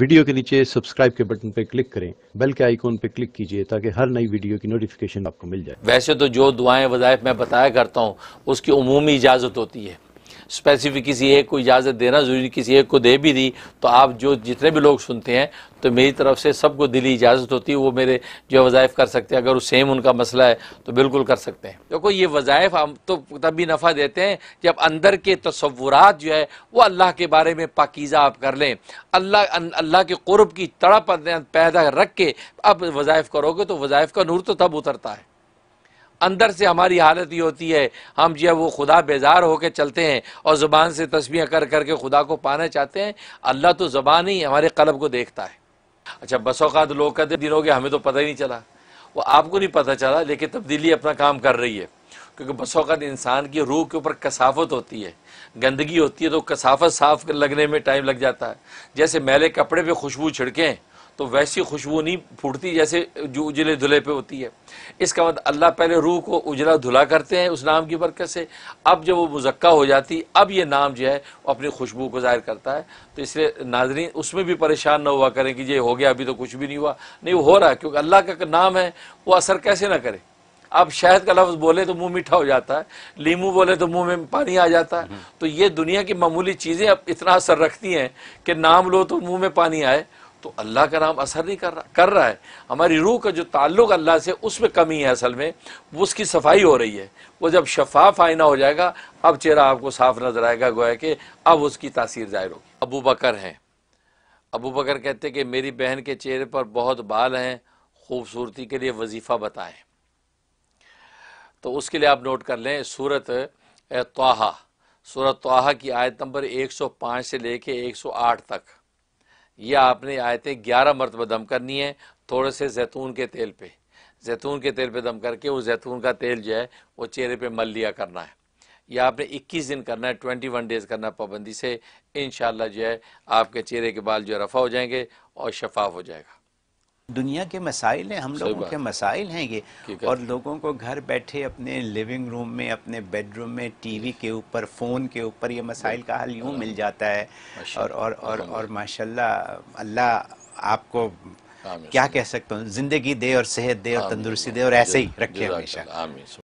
Video के नीचे subscribe के बटन पर क्लिक करें बेल के आइकॉन पर क्लिक कीजिए ताकि हर नई वीडियो की नोटिफिकेशन आपको मिल जाए वैसे तो जो दुआएं वज़ायफ मैं बताया करता हूँ उसकी उमूमी इजाज़त होती है स्पेसिफिक किसी एक को इजाज़त देना ज़रूरी किसी एक को दे भी दी तो आप जो जितने भी लोग सुनते हैं तो मेरी तरफ से सबको दिली इजाज़त होती है वो मेरे जो है वज़ाइफ़ कर सकते हैं अगर वो सेम उनका मसला है तो बिल्कुल कर सकते हैं देखो ये वज़ाइफ़ हम तो तभी नफ़ा देते हैं जब अंदर के तस्वुरात जो है वो अल्लाह के बारे में पाकिज़ा आप कर लें अल्लाह अल्लाह के क़ुरब की तड़प पैदा रख के अब वज़ाइफ़ करोगे तो वज़ाइफ़ का नूर तो तब उतरता है अंदर से हमारी हालत ही होती है हम जो है वो खुदा बेजार होकर चलते हैं और ज़ुबान से तस्वीर कर करके खुदा को पाना चाहते हैं अल्लाह तो ज़बान ही हमारे कलब को देखता है अच्छा बसौकात लोग कहते दिन हो गया हमें तो पता ही नहीं चला वो आपको नहीं पता चला लेकिन तब्दीली अपना काम कर रही है क्योंकि बसौकत इंसान की रूह के ऊपर कसाफत होती है गंदगी होती है तो कसाफत साफ लगने में टाइम लग जाता है जैसे मैले कपड़े पे खुशबू छिड़कें तो वैसी खुशबू नहीं फूटती जैसे जो उजले धुले पे होती है इसका मतलब अल्लाह पहले रूह को उजला धुला करते हैं उस नाम की बरकत से अब जब वो मुजक्का हो जाती अब ये नाम जो है वो अपनी खुशबू को ज़ाहिर करता है तो इसलिए नाजरीन उसमें भी परेशान ना हुआ करें कि ये हो गया अभी तो कुछ भी नहीं हुआ नहीं वो हो रहा है क्योंकि अल्लाह का नाम है वो असर कैसे ना करे अब शहद का लफ्ज़ बोले तो मुंह मीठा हो जाता है लीमू बोले तो मुंह में पानी आ जाता है हम्म। तो ये दुनिया की मामूली चीज़ें अब इतना असर रखती हैं कि नाम लो तो मुंह में पानी आए तो अल्लाह का नाम असर नहीं कर रहा कर रहा है हमारी रूह का जो ताल्लुक अल्लाह से उसमें कमी है असल में वो उसकी सफाई हो रही है वो जब शफाफ आईना हो जाएगा अब चेहरा आपको साफ नजर आएगा गोया कि अब उसकी तासीर जाहिर होगी अबू बकर हैं अबू बकर कहते कि मेरी बहन के चेहरे पर बहुत बाल हैं खूबसूरती के लिए वजीफ़ा बताएं तो उसके लिए आप नोट कर लें सूरत तोहा सूरत तोहा की आयत नंबर 105 से लेके 108 तक यह आपने आयतें ग्यारह मरतबा दम करनी है थोड़े से जैतून के तेल पर जैतून के तेल पर दम करके वो जैतून का तेल जो है वो चेहरे पर मल लिया करना है या आपने इक्कीस दिन करना है ट्वेंटी वन डेज़ करना है पाबंदी से इन जो है आपके चेहरे के बाल जो रफ़ा हो जाएंगे और शफाफ हो जाएगा दुनिया के मसाइल हैं हम लोगों के मसाइल हैं ये और लोगों को घर बैठे अपने लिविंग रूम में अपने बेडरूम में टीवी के ऊपर फ़ोन के ऊपर ये मसाइल का हल यूँ मिल जाता है और और और और माशाल्लाह अल्लाह आपको क्या कह सकता हूँ ज़िंदगी दे और सेहत दे और तंदुरुस्ती दे और ऐसे ही रखे हमेशा